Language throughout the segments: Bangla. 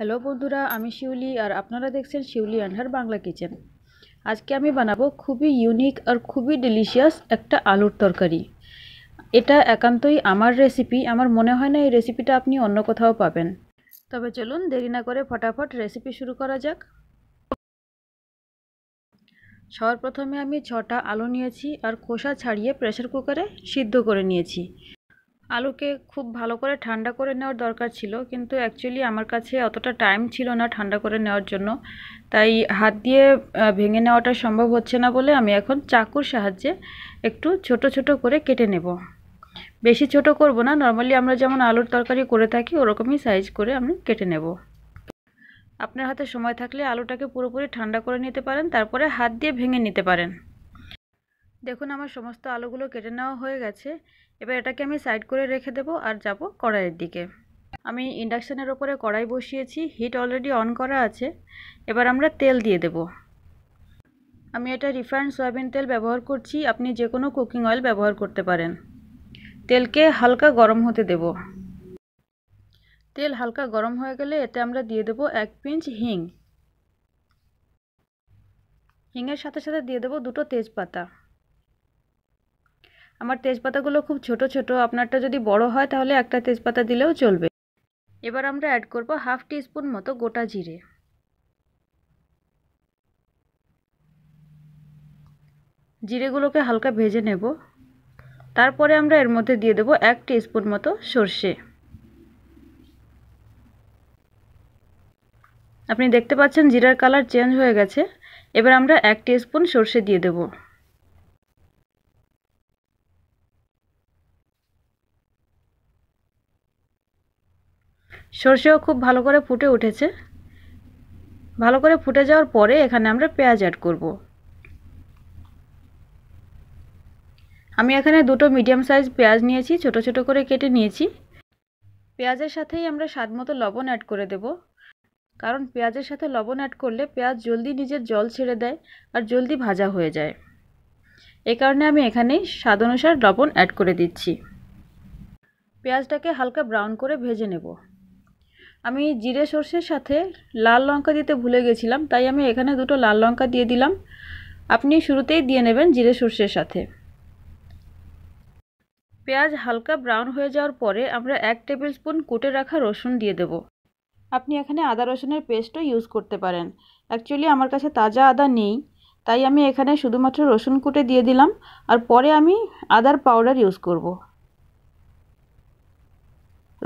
হ্যালো বন্ধুরা আমি শিউলি আর আপনারা দেখছেন শিউলি আন্ডার বাংলা কিচেন আজকে আমি বানাবো খুবই ইউনিক আর খুবই ডেলিশিয়াস একটা আলুর তরকারি এটা একান্তই আমার রেসিপি আমার মনে হয় না এই রেসিপিটা আপনি অন্য কোথাও পাবেন তবে চলুন দেরি না করে ফটাফট রেসিপি শুরু করা যাক সবার প্রথমে আমি ছটা আলু নিয়েছি আর খোসা ছাড়িয়ে প্রেশার কুকারে সিদ্ধ করে নিয়েছি আলুকে খুব ভালো করে ঠান্ডা করে নেওয়ার দরকার ছিল কিন্তু অ্যাকচুয়ালি আমার কাছে অতটা টাইম ছিল না ঠান্ডা করে নেওয়ার জন্য তাই হাত দিয়ে ভেঙে নেওয়াটা সম্ভব হচ্ছে না বলে আমি এখন চাকুর সাহায্যে একটু ছোট ছোট করে কেটে নেব বেশি ছোট করব না নর্মালি আমরা যেমন আলুর তরকারি করে থাকি ওরকমই সাইজ করে আমি কেটে নেব আপনার হাতে সময় থাকলে আলুটাকে পুরোপুরি ঠান্ডা করে নিতে পারেন তারপরে হাত দিয়ে ভেঙে নিতে পারেন দেখুন আমার সমস্ত আলুগুলো কেটে নেওয়া হয়ে গেছে এবার এটাকে আমি সাইড করে রেখে দেবো আর যাব কড়াইয়ের দিকে আমি ইন্ডাকশানের ওপরে কড়াই বসিয়েছি হিট অলরেডি অন করা আছে এবার আমরা তেল দিয়ে দেব আমি এটা রিফাইন্ড সয়াবিন তেল ব্যবহার করছি আপনি যে কোনো কুকিং অয়েল ব্যবহার করতে পারেন তেলকে হালকা গরম হতে দেব তেল হালকা গরম হয়ে গেলে এতে আমরা দিয়ে দেব এক পিঞ্চ হিং হিংয়ের সাথে সাথে দিয়ে দেব দুটো তেজপাতা আমার তেজপাতাগুলো খুব ছোট ছোট আপনারটা যদি বড় হয় তাহলে একটা তেজপাতা দিলেও চলবে এবার আমরা অ্যাড করব হাফ টিস্পুন মতো গোটা জিরে জিরেগুলোকে হালকা ভেজে নেব তারপরে আমরা এর মধ্যে দিয়ে দেব এক স্পুন মতো সর্ষে আপনি দেখতে পাচ্ছেন জিরার কালার চেঞ্জ হয়ে গেছে এবার আমরা এক স্পুন সর্ষে দিয়ে দেবো সর্ষেও খুব ভালো করে ফুটে উঠেছে ভালো করে ফুটে যাওয়ার পরে এখানে আমরা পেঁয়াজ অ্যাড করব আমি এখানে দুটো মিডিয়াম সাইজ পেঁয়াজ নিয়েছি ছোট ছোট করে কেটে নিয়েছি পেঁয়াজের সাথেই আমরা স্বাদ মতো লবণ অ্যাড করে দেব কারণ পেঁয়াজের সাথে লবণ অ্যাড করলে পেঁয়াজ জলদি নিজের জল ছেড়ে দেয় আর জলদি ভাজা হয়ে যায় এ কারণে আমি এখানেই স্বাদ অনুসার লবণ অ্যাড করে দিচ্ছি পেঁয়াজটাকে হালকা ব্রাউন করে ভেজে নেবো আমি জিরে সর্ষের সাথে লাল লঙ্কা দিতে ভুলে গেছিলাম তাই আমি এখানে দুটো লাল লঙ্কা দিয়ে দিলাম আপনি শুরুতেই দিয়ে নেবেন জিরে সর্ষের সাথে পেঁয়াজ হালকা ব্রাউন হয়ে যাওয়ার পরে আমরা এক টেবিল স্পুন কুটে রাখা রসুন দিয়ে দেব আপনি এখানে আদা রসুনের পেস্টও ইউজ করতে পারেন অ্যাকচুয়ালি আমার কাছে তাজা আদা নেই তাই আমি এখানে শুধুমাত্র রসুন কুটে দিয়ে দিলাম আর পরে আমি আদার পাউডার ইউজ করব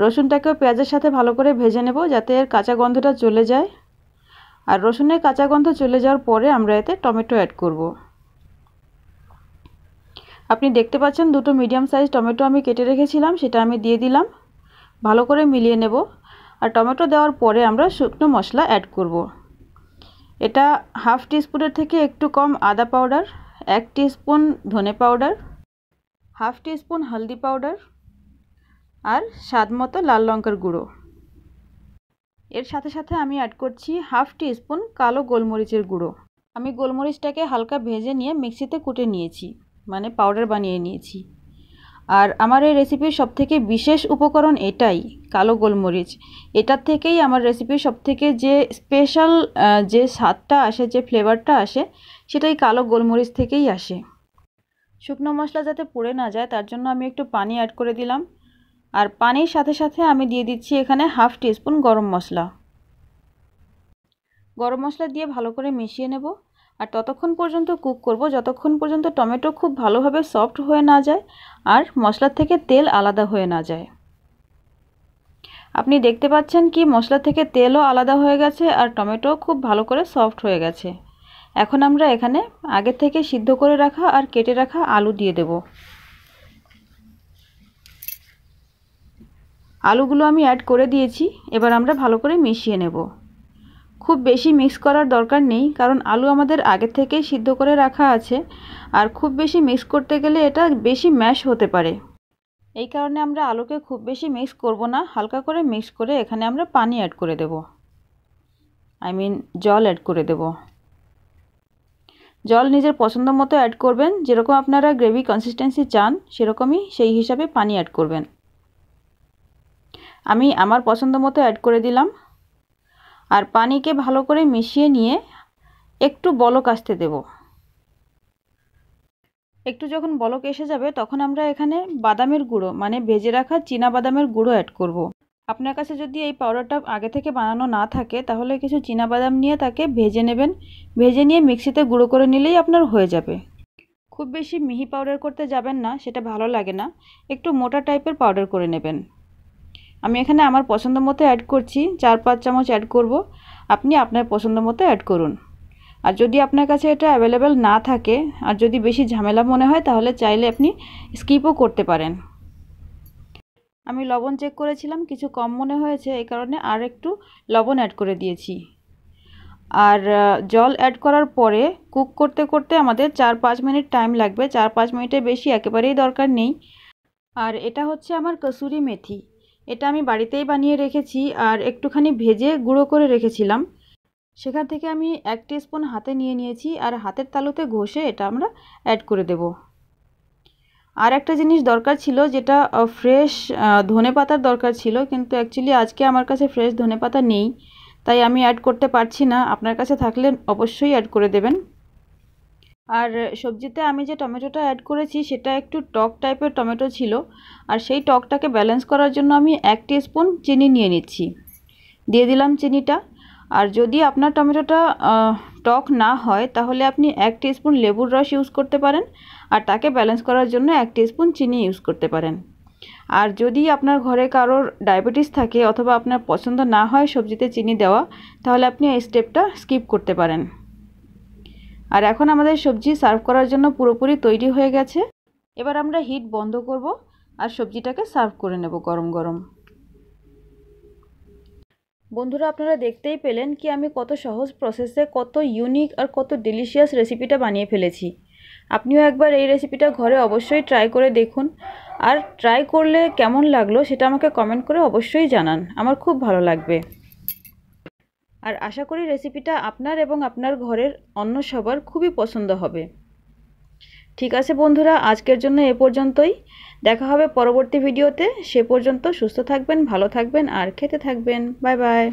রসুনটাকেও পেঁয়াজের সাথে ভালো করে ভেজে নেব যাতে এর কাঁচা গন্ধটা চলে যায় আর রসুনের কাঁচা গন্ধ চলে যাওয়ার পরে আমরা এতে টমেটো অ্যাড করব। আপনি দেখতে পাচ্ছেন দুটো মিডিয়াম সাইজ টমেটো আমি কেটে রেখেছিলাম সেটা আমি দিয়ে দিলাম ভালো করে মিলিয়ে নেব আর টমেটো দেওয়ার পরে আমরা শুকনো মশলা অ্যাড করব। এটা হাফ টিস্পুনের থেকে একটু কম আদা পাউডার এক টিস্পুন ধনে পাউডার হাফ টিস্পুন হলদি পাউডার আর স্বাদ মতো লাল লঙ্কার গুঁড়ো এর সাথে সাথে আমি অ্যাড করছি হাফ টি স্পুন কালো গোলমরিচের গুঁড়ো আমি গোলমরিচটাকে হালকা ভেজে নিয়ে মিক্সিতে কুটে নিয়েছি মানে পাউডার বানিয়ে নিয়েছি আর আমার এই রেসিপির সবথেকে বিশেষ উপকরণ এটাই কালো গোলমরিচ এটার থেকেই আমার রেসিপির সবথেকে যে স্পেশাল যে স্বাদটা আসে যে ফ্লেভারটা আসে সেটাই কালো গোলমরিচ থেকেই আসে শুকনো মশলা যাতে পুড়ে না যায় তার জন্য আমি একটু পানি অ্যাড করে দিলাম আর পানির সাথে সাথে আমি দিয়ে দিচ্ছি এখানে হাফ টিস্পুন গরম মশলা গরম মশলা দিয়ে ভালো করে মিশিয়ে নেব আর ততক্ষণ পর্যন্ত কুক করব যতক্ষণ পর্যন্ত টমেটো খুব ভালোভাবে সফট হয়ে না যায় আর মশলা থেকে তেল আলাদা হয়ে না যায় আপনি দেখতে পাচ্ছেন কি মশলা থেকে তেলও আলাদা হয়ে গেছে আর টমেটো খুব ভালো করে সফট হয়ে গেছে এখন আমরা এখানে আগে থেকে সিদ্ধ করে রাখা আর কেটে রাখা আলু দিয়ে দেবো আলুগুলো আমি অ্যাড করে দিয়েছি এবার আমরা ভালো করে মিশিয়ে নেব খুব বেশি মিক্স করার দরকার নেই কারণ আলু আমাদের আগে থেকে সিদ্ধ করে রাখা আছে আর খুব বেশি মিক্স করতে গেলে এটা বেশি ম্যাশ হতে পারে এই কারণে আমরা আলুকে খুব বেশি মিক্স করব না হালকা করে মিক্স করে এখানে আমরা পানি অ্যাড করে দেব আই মিন জল অ্যাড করে দেব জল নিজের পছন্দ মতো অ্যাড করবেন যেরকম আপনারা গ্রেভি কনসিস্টেন্সি চান সেরকমই সেই হিসাবে পানি অ্যাড করবেন আমি আমার পছন্দ মতো অ্যাড করে দিলাম আর পানিকে ভালো করে মিশিয়ে নিয়ে একটু বলক আসতে দেব একটু যখন বলক এসে যাবে তখন আমরা এখানে বাদামের গুঁড়ো মানে ভেজে রাখা চীনা বাদামের গুঁড়ো অ্যাড করব। আপনার কাছে যদি এই পাউডারটা আগে থেকে বানানো না থাকে তাহলে কিছু চীনা বাদাম নিয়ে তাকে ভেজে নেবেন ভেজে নিয়ে মিক্সিতে গুঁড়ো করে নিলেই আপনার হয়ে যাবে খুব বেশি মিহি পাউডার করতে যাবেন না সেটা ভালো লাগে না একটু মোটা টাইপের পাউডার করে নেবেন আমি এখানে আমার পছন্দ মতো অ্যাড করছি চার পাঁচ চামচ অ্যাড করব আপনি আপনার পছন্দ মতো অ্যাড করুন আর যদি আপনার কাছে এটা অ্যাভেলেবেল না থাকে আর যদি বেশি ঝামেলা মনে হয় তাহলে চাইলে আপনি স্কিপও করতে পারেন আমি লবণ চেক করেছিলাম কিছু কম মনে হয়েছে এই কারণে আর একটু লবণ অ্যাড করে দিয়েছি আর জল অ্যাড করার পরে কুক করতে করতে আমাদের চার পাঁচ মিনিট টাইম লাগবে চার পাঁচ মিনিটের বেশি একেবারেই দরকার নেই আর এটা হচ্ছে আমার কসুরি মেথি এটা আমি বাড়িতেই বানিয়ে রেখেছি আর একটুখানি ভেজে গুঁড়ো করে রেখেছিলাম সেখান থেকে আমি এক স্পুন হাতে নিয়ে নিয়েছি আর হাতের তালুতে ঘষে এটা আমরা অ্যাড করে দেব আর একটা জিনিস দরকার ছিল যেটা ফ্রেশ ধনে পাতার দরকার ছিল কিন্তু অ্যাকচুয়ালি আজকে আমার কাছে ফ্রেশ ধনে পাতা নেই তাই আমি অ্যাড করতে পারছি না আপনার কাছে থাকলে অবশ্যই অ্যাড করে দেবেন আর সবজিতে আমি যে টমেটোটা অ্যাড করেছি সেটা একটু টক টাইপের টমেটো ছিল আর সেই টকটাকে ব্যালেন্স করার জন্য আমি এক স্পুন চিনি নিয়ে নিচ্ছি দিয়ে দিলাম চিনিটা আর যদি আপনার টমেটোটা টক না হয় তাহলে আপনি এক স্পুন লেবুর রস ইউজ করতে পারেন আর তাকে ব্যালেন্স করার জন্য এক স্পুন চিনি ইউজ করতে পারেন আর যদি আপনার ঘরে কারোর ডায়াবেটিস থাকে অথবা আপনার পছন্দ না হয় সবজিতে চিনি দেওয়া তাহলে আপনি এই স্টেপটা স্কিপ করতে পারেন আর এখন আমাদের সবজি সার্ভ করার জন্য পুরোপুরি তৈরি হয়ে গেছে এবার আমরা হিট বন্ধ করব আর সবজিটাকে সার্ভ করে নেব গরম গরম বন্ধুরা আপনারা দেখতেই পেলেন কি আমি কত সহজ প্রসেসে কত ইউনিক আর কত ডেলিশিয়াস রেসিপিটা বানিয়ে ফেলেছি আপনিও একবার এই রেসিপিটা ঘরে অবশ্যই ট্রাই করে দেখুন আর ট্রাই করলে কেমন লাগলো সেটা আমাকে কমেন্ট করে অবশ্যই জানান আমার খুব ভালো লাগবে আর আশা করি রেসিপিটা আপনার এবং আপনার ঘরের অন্য সবার খুবই পছন্দ হবে ঠিক আছে বন্ধুরা আজকের জন্য এ পর্যন্তই দেখা হবে পরবর্তী ভিডিওতে সে পর্যন্ত সুস্থ থাকবেন ভালো থাকবেন আর খেতে থাকবেন বাই বাই